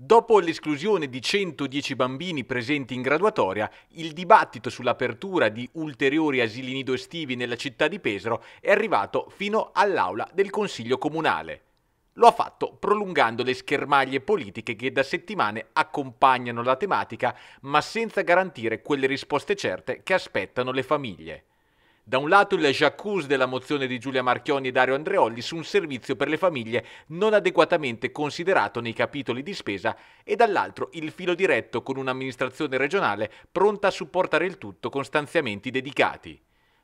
Dopo l'esclusione di 110 bambini presenti in graduatoria, il dibattito sull'apertura di ulteriori asili nido estivi nella città di Pesaro è arrivato fino all'aula del Consiglio Comunale. Lo ha fatto prolungando le schermaglie politiche che da settimane accompagnano la tematica, ma senza garantire quelle risposte certe che aspettano le famiglie. Da un lato il jacuzzi della mozione di Giulia Marchioni e Dario Andreolli su un servizio per le famiglie non adeguatamente considerato nei capitoli di spesa e dall'altro il filo diretto con un'amministrazione regionale pronta a supportare il tutto con stanziamenti dedicati.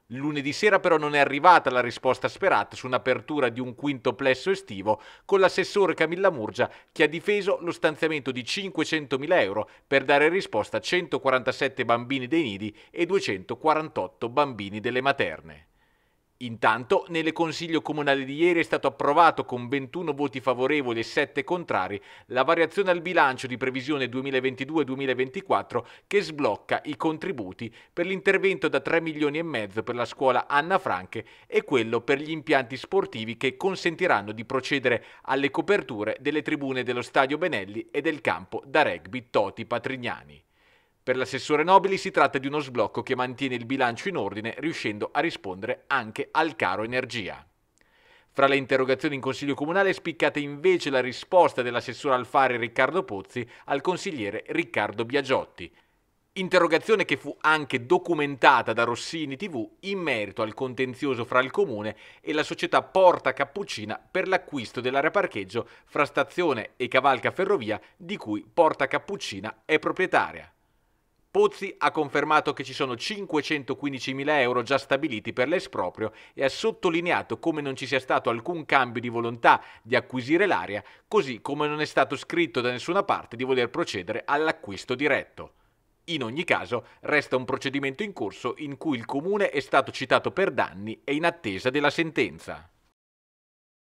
Lunedì sera però non è arrivata la risposta sperata su un'apertura di un quinto plesso estivo con l'assessore Camilla Murgia che ha difeso lo stanziamento di 500.000 euro per dare risposta a 147 bambini dei nidi e 248 bambini delle materne. Intanto, nel Consiglio Comunale di ieri è stato approvato con 21 voti favorevoli e 7 contrari la variazione al bilancio di previsione 2022-2024 che sblocca i contributi per l'intervento da 3 milioni e mezzo per la scuola Anna Franche e quello per gli impianti sportivi che consentiranno di procedere alle coperture delle tribune dello Stadio Benelli e del campo da rugby Toti Patrignani. Per l'assessore Nobili si tratta di uno sblocco che mantiene il bilancio in ordine riuscendo a rispondere anche al caro energia. Fra le interrogazioni in Consiglio Comunale è spiccata invece la risposta dell'assessore Alfari Riccardo Pozzi al consigliere Riccardo Biagiotti. Interrogazione che fu anche documentata da Rossini TV in merito al contenzioso fra il comune e la società Porta Cappuccina per l'acquisto dell'area parcheggio fra stazione e cavalca ferrovia di cui Porta Cappuccina è proprietaria. Pozzi ha confermato che ci sono 515.000 euro già stabiliti per l'esproprio e ha sottolineato come non ci sia stato alcun cambio di volontà di acquisire l'area, così come non è stato scritto da nessuna parte di voler procedere all'acquisto diretto. In ogni caso, resta un procedimento in corso in cui il comune è stato citato per danni e in attesa della sentenza.